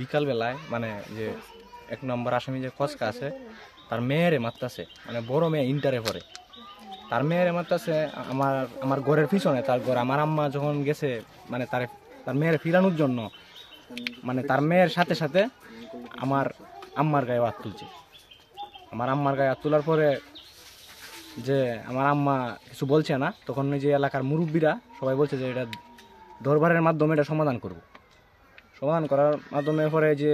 বিকালবেলায় মানে যে এক নম্বর আসামি যে খসকা আছে তার মেয়েরে মারতাছে মানে বড় মেয়ে ইন্টারে পড়ে তার মেয়েরে মারতাছে আমার আমার ঘরের পিছনে তার ঘর আমার আম্মা যখন গেছে মানে তার তার মেয়ের ফিরানোর জন্য মানে তার মেয়ের সাথে সাথে আমার আম্মার গায়ে হাত তুলছে আমার আম্মার গায়ে হাত তোলার পরে যে আমার আম্মা কিছু বলছে না তখন যে এলাকার মুরব্বীরা সবাই বলছে যে এটা দরবারের মাধ্যমে এটা সমাধান করবো সমাধান করার মাধ্যমে পরে যে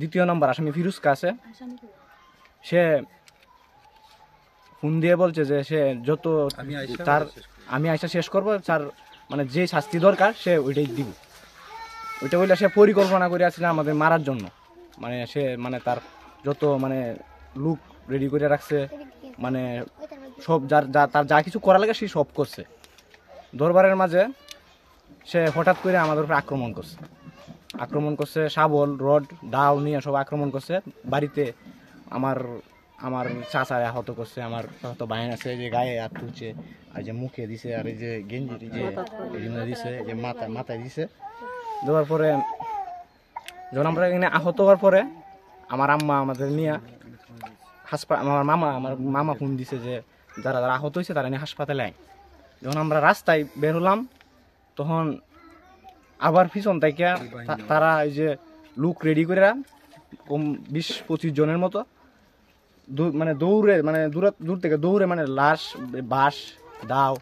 দ্বিতীয় নম্বর আসামি ফিরুজকা আছে সে ফোন দিয়ে বলছে যে সে যত তার আমি আইসা শেষ করব তার মানে যে শাস্তি দরকার সে ওইটাই দিব ওইটা বললে সে পরিকল্পনা করিয়াছিল আমাদের মারার জন্য মানে সে মানে তার যত মানে লুক রেডি করে রাখছে মানে সব যার যা তার যা কিছু করা লাগে সে সব করছে দরবারের মাঝে সে হঠাৎ করে আমাদের উপরে আক্রমণ করছে আক্রমণ করছে শাবল রড ডাল নিয়ে সব আক্রমণ করছে বাড়িতে আমার আমার চাচারে আহত করছে আমার হয়তো বাইন আছে যে গায়ে আর তুলছে আর যে মুখে দিছে আর এই যে গেঞ্জির যে দিছে যে মাথা মাথায় দিছে দেওয়ার পরে যখন আমরা এখানে আহত হওয়ার পরে আমার আম্মা আমাদের নিয়ে হাসপাতাল আমার মামা আমার মামা ফোন দিছে যে যারা যারা আহত হয়েছে তারা নিয়ে হাসপাতালে আয় যখন আমরা রাস্তায় বের হলাম তখন আবার পিছন থেকে তারা এই যে লুক রেডি করে কম বিশ পঁচিশ জনের মতো মানে দৌড়ে মানে দূর দূর থেকে দৌড়ে মানে লাশ বাস দাও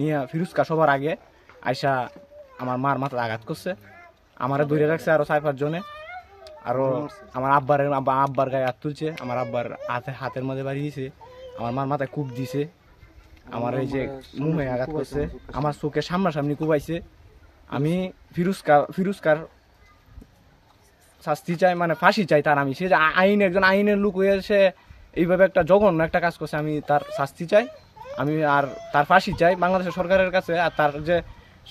নিয়ে ফিরুস্কা সবার আগে আইসা আমার মার মাথায় আঘাত করছে আমার দৌড়ে রাখছে আরো চার পাঁচ জনে আরো আমার আব্বার আব্বার গায়ে হাত তুলছে আমার আব্বার হাতে হাতের মধ্যে বাড়ি আমার মার মাথায় কূপ দিছে আমার এই যে মুহে আঘাত করছে আমার চোখে সামনাসামনি কুবাইছে আমি ফিরুজ ফিরুজকার শাস্তি চাই মানে ফাঁসি চাই তার আমি সে আইন একজন আইনের লোক হয়ে সে এইভাবে একটা জঘন্য একটা কাজ করছে আমি তার শাস্তি চাই আমি আর তার ফাঁসি চাই বাংলাদেশের সরকারের কাছে আর তার যে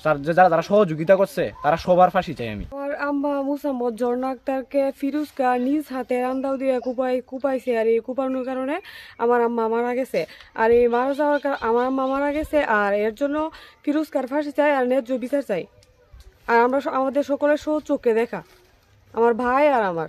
তার যে যারা যারা সহযোগিতা করছে তারা সবার ফাঁসি চাই আমি আর আম্মা মুসাম্মদ ঝর্ণা আক্তারকে ফিরুজকা নিজ হাতে রান্দাও দিয়ে কুপাই কুপাইছে আর এই কুপানোর কারণে আমার আম্মা মারা গেছে আর এই মারা যাওয়ার আমার আম্মা মারা গেছে আর এর জন্য ফিরুজকার ফাঁসি চাই আর ন্যায্য বিচার চাই আর আমরা আমাদের সকলের সহ চোখে দেখা আমার ভাই আর আমার